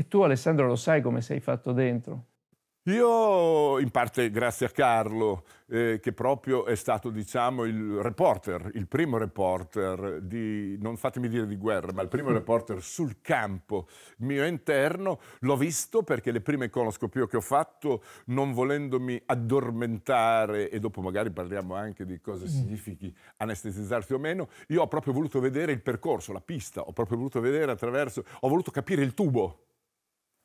E tu Alessandro lo sai come sei fatto dentro? Io in parte grazie a Carlo, eh, che proprio è stato diciamo, il reporter, il primo reporter di, non fatemi dire di guerra, ma il primo reporter sul campo mio interno. L'ho visto perché le prime coloscopie che ho fatto, non volendomi addormentare, e dopo magari parliamo anche di cosa mm. significhi anestetizzarsi o meno, io ho proprio voluto vedere il percorso, la pista, ho proprio voluto vedere attraverso, ho voluto capire il tubo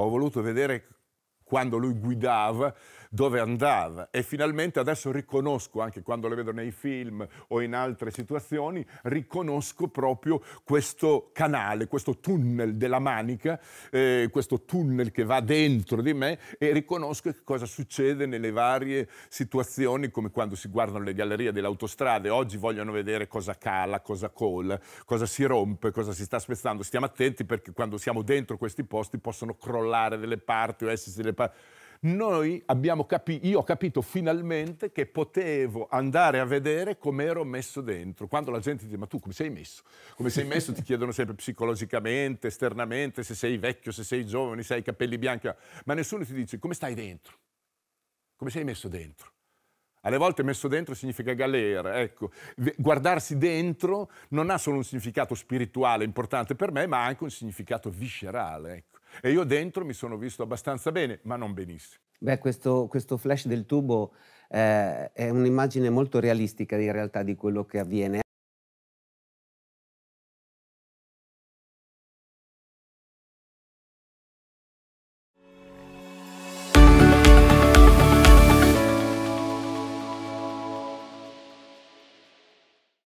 ho voluto vedere quando lui guidava dove andava e finalmente adesso riconosco, anche quando le vedo nei film o in altre situazioni, riconosco proprio questo canale, questo tunnel della manica, eh, questo tunnel che va dentro di me e riconosco che cosa succede nelle varie situazioni, come quando si guardano le gallerie delle autostrade, oggi vogliono vedere cosa cala, cosa cola, cosa si rompe, cosa si sta spezzando. Stiamo attenti perché quando siamo dentro questi posti possono crollare delle parti o essersi delle parti noi abbiamo capito, io ho capito finalmente che potevo andare a vedere come ero messo dentro. Quando la gente dice, ma tu come sei messo? Come sei messo? ti chiedono sempre psicologicamente, esternamente, se sei vecchio, se sei giovane, se hai i capelli bianchi, ma nessuno ti dice come stai dentro? Come sei messo dentro? Alle volte messo dentro significa galera, ecco. Guardarsi dentro non ha solo un significato spirituale importante per me, ma anche un significato viscerale, ecco. E io dentro mi sono visto abbastanza bene, ma non benissimo. Beh, questo, questo flash del tubo eh, è un'immagine molto realistica in realtà di quello che avviene.